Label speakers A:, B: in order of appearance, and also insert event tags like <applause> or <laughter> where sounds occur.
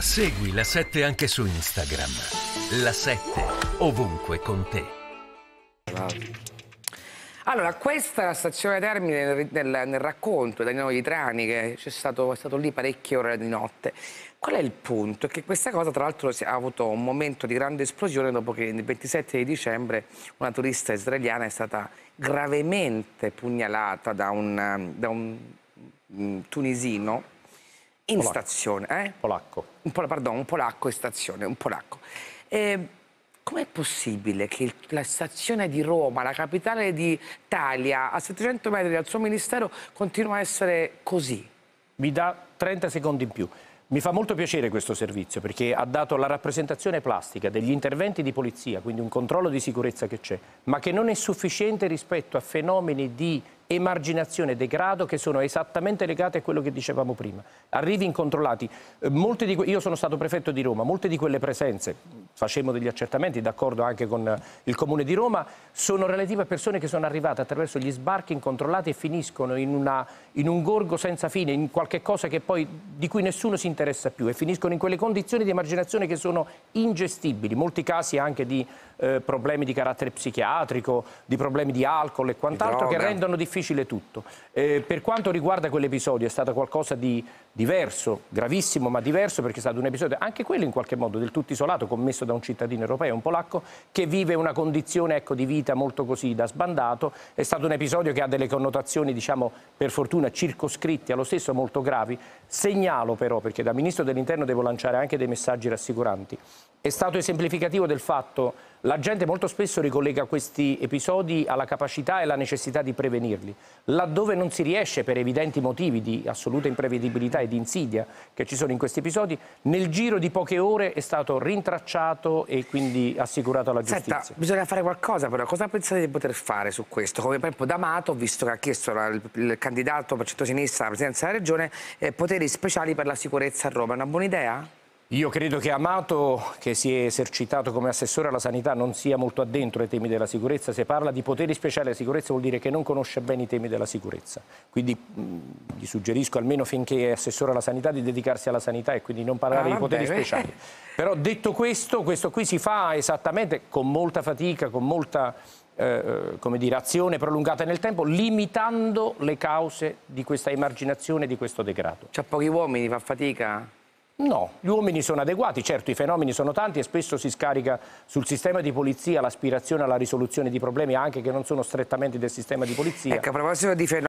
A: Segui la 7 anche su Instagram. La 7 ovunque con te.
B: Allora, questa è la stazione termine nel, nel, nel racconto Daniele Vitrani, che è stato, è stato lì parecchie ore di notte. Qual è il punto? Che questa cosa, tra l'altro, ha avuto un momento di grande esplosione dopo che il 27 di dicembre una turista israeliana è stata gravemente pugnalata da un, da un mm, tunisino
A: in polacco. stazione. Eh?
B: Polacco. Un pol- pardon, un polacco in stazione, un polacco. Eh, com'è possibile che il, la stazione di Roma, la capitale d'Italia, a 700 metri dal suo ministero, continua a essere
A: così? Mi dà 30 secondi in più. Mi fa molto piacere questo servizio perché ha dato la rappresentazione plastica degli interventi di polizia, quindi un controllo di sicurezza che c'è, ma che non è sufficiente rispetto a fenomeni di emarginazione degrado che sono esattamente legate a quello che dicevamo prima. Arrivi incontrollati. Eh, io sono stato prefetto di Roma, molte di quelle presenze, facemmo degli accertamenti d'accordo anche con eh, il Comune di Roma, sono relative a persone che sono arrivate attraverso gli sbarchi incontrollati e finiscono in, una, in un gorgo senza fine, in qualche cosa poi, di cui nessuno si interessa più e finiscono in quelle condizioni di emarginazione che sono ingestibili, molti casi anche di eh, problemi di carattere psichiatrico, di problemi di alcol e quant'altro che rendono difficile difficile tutto. Eh, per quanto riguarda quell'episodio è stato qualcosa di diverso, gravissimo ma diverso perché è stato un episodio, anche quello in qualche modo del tutto isolato, commesso da un cittadino europeo, un polacco, che vive una condizione ecco, di vita molto così da sbandato. È stato un episodio che ha delle connotazioni, diciamo, per fortuna circoscritte, allo stesso molto gravi. Segnalo però, perché da Ministro dell'Interno devo lanciare anche dei messaggi rassicuranti, è stato esemplificativo del fatto la gente molto spesso ricollega questi episodi alla capacità e alla necessità di prevenirli. Laddove non si riesce per evidenti motivi di assoluta imprevedibilità e di insidia che ci sono in questi episodi, nel giro di poche ore è stato rintracciato e quindi assicurato alla giustizia. Senta, bisogna fare qualcosa però, cosa
B: pensate di poter fare su questo? Come per esempio D'Amato, visto che ha chiesto al candidato per centrosinistra
A: alla presidenza della regione eh, poteri speciali per la sicurezza a Roma, è una buona idea? Io credo che Amato, che si è esercitato come assessore alla sanità, non sia molto addentro ai temi della sicurezza. Se parla di poteri speciali alla sicurezza vuol dire che non conosce bene i temi della sicurezza. Quindi mh, gli suggerisco, almeno finché è assessore alla sanità, di dedicarsi alla sanità e quindi non parlare ah, di poteri beh. speciali. <laughs> Però detto questo, questo qui si fa esattamente con molta fatica, con molta eh, eh, come dire, azione prolungata nel tempo, limitando le cause di questa emarginazione, di questo degrado. C'ha pochi uomini, fa fatica? No, gli uomini sono adeguati, certo i fenomeni sono tanti e spesso si scarica sul sistema di polizia l'aspirazione alla risoluzione di problemi anche che non sono strettamente del sistema di polizia. Ecco,
B: a proposito di fenomeni...